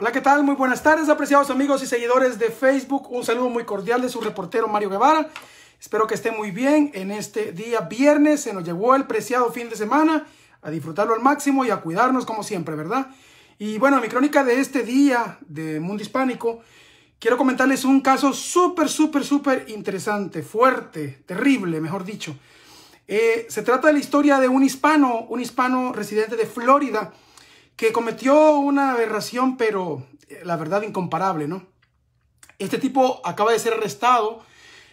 Hola, ¿qué tal? Muy buenas tardes, apreciados amigos y seguidores de Facebook. Un saludo muy cordial de su reportero Mario Guevara. Espero que esté muy bien en este día viernes. Se nos llegó el preciado fin de semana a disfrutarlo al máximo y a cuidarnos como siempre, ¿verdad? Y bueno, mi crónica de este día de Mundo Hispánico, quiero comentarles un caso súper, súper, súper interesante, fuerte, terrible, mejor dicho. Eh, se trata de la historia de un hispano, un hispano residente de Florida, que cometió una aberración, pero eh, la verdad incomparable, ¿no? Este tipo acaba de ser arrestado,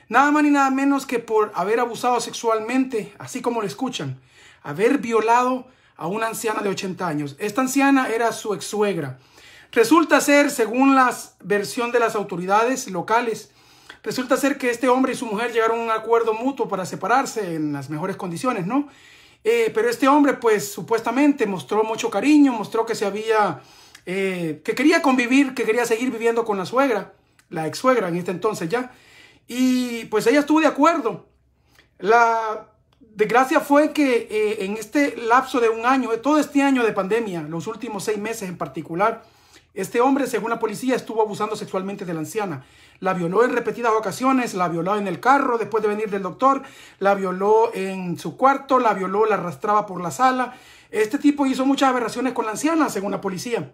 nada más ni nada menos que por haber abusado sexualmente, así como lo escuchan, haber violado a una anciana de 80 años. Esta anciana era su ex suegra. Resulta ser, según la versión de las autoridades locales, resulta ser que este hombre y su mujer llegaron a un acuerdo mutuo para separarse en las mejores condiciones, ¿no? Eh, pero este hombre, pues supuestamente mostró mucho cariño, mostró que se había, eh, que quería convivir, que quería seguir viviendo con la suegra, la ex suegra en este entonces ya. Y pues ella estuvo de acuerdo. La desgracia fue que eh, en este lapso de un año, de todo este año de pandemia, los últimos seis meses en particular, este hombre, según la policía, estuvo abusando sexualmente de la anciana. La violó en repetidas ocasiones, la violó en el carro después de venir del doctor, la violó en su cuarto, la violó, la arrastraba por la sala. Este tipo hizo muchas aberraciones con la anciana, según la policía.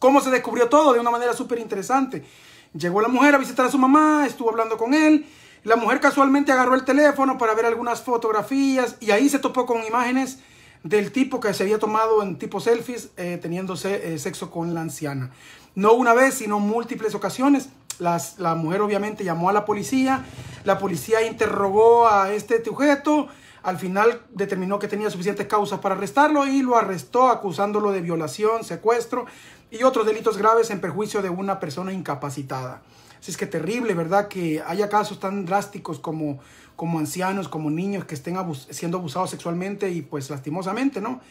¿Cómo se descubrió todo? De una manera súper interesante. Llegó la mujer a visitar a su mamá, estuvo hablando con él. La mujer casualmente agarró el teléfono para ver algunas fotografías y ahí se topó con imágenes del tipo que se había tomado en tipo selfies eh, teniéndose eh, sexo con la anciana. No una vez, sino múltiples ocasiones. la mujer obviamente llamó a la policía, la policía interrogó a este sujeto, al final determinó que tenía suficientes causas para arrestarlo y lo arrestó acusándolo de violación, secuestro y otros delitos graves en perjuicio de una persona incapacitada. Así es que terrible, ¿verdad? Que haya casos tan drásticos como, como ancianos, como niños que estén siendo abusados sexualmente y pues lastimosamente, ¿no?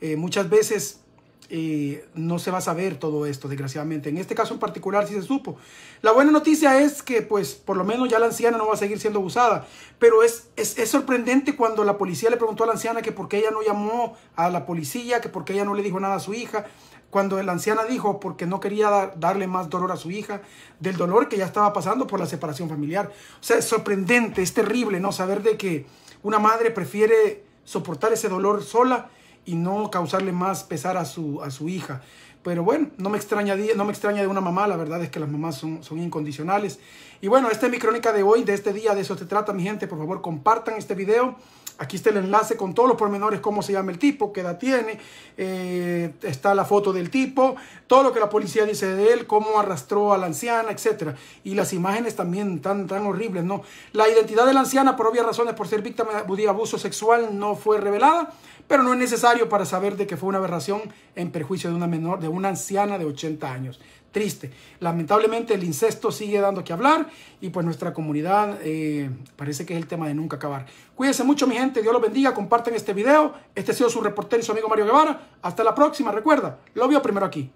Eh, muchas veces eh, no se va a saber todo esto, desgraciadamente. En este caso en particular si se supo. La buena noticia es que, pues, por lo menos ya la anciana no va a seguir siendo abusada. Pero es, es, sorprendente cuando la policía le preguntó a la anciana que por qué ella no llamó a la policía, que por qué ella no le dijo nada a su hija. Cuando la anciana dijo porque no quería darle más dolor a su hija, del dolor que ya estaba pasando por la separación familiar. O sea, es sorprendente, es terrible, ¿no? Saber de que una madre prefiere soportar ese dolor sola y no causarle más pesar a su, a su hija. Pero bueno, no me, extraña, no me extraña de una mamá, la verdad es que las mamás son, son incondicionales. Y bueno, esta es mi crónica de hoy, de este día, de eso se trata mi gente, por favor compartan este video Aquí está el enlace con todos los pormenores, cómo se llama el tipo, qué edad tiene, eh, está la foto del tipo, todo lo que la policía dice de él, cómo arrastró a la anciana, etc. Y las imágenes también tan, tan horribles, ¿no? La identidad de la anciana, por obvias razones, por ser víctima de abuso sexual, no fue revelada, pero no es necesario para saber de que fue una aberración en perjuicio de una menor, de una anciana de 80 años triste. Lamentablemente el incesto sigue dando que hablar y pues nuestra comunidad eh, parece que es el tema de nunca acabar. Cuídense mucho mi gente, Dios los bendiga, compartan este video. Este ha sido su reportero y su amigo Mario Guevara. Hasta la próxima, recuerda, lo veo primero aquí.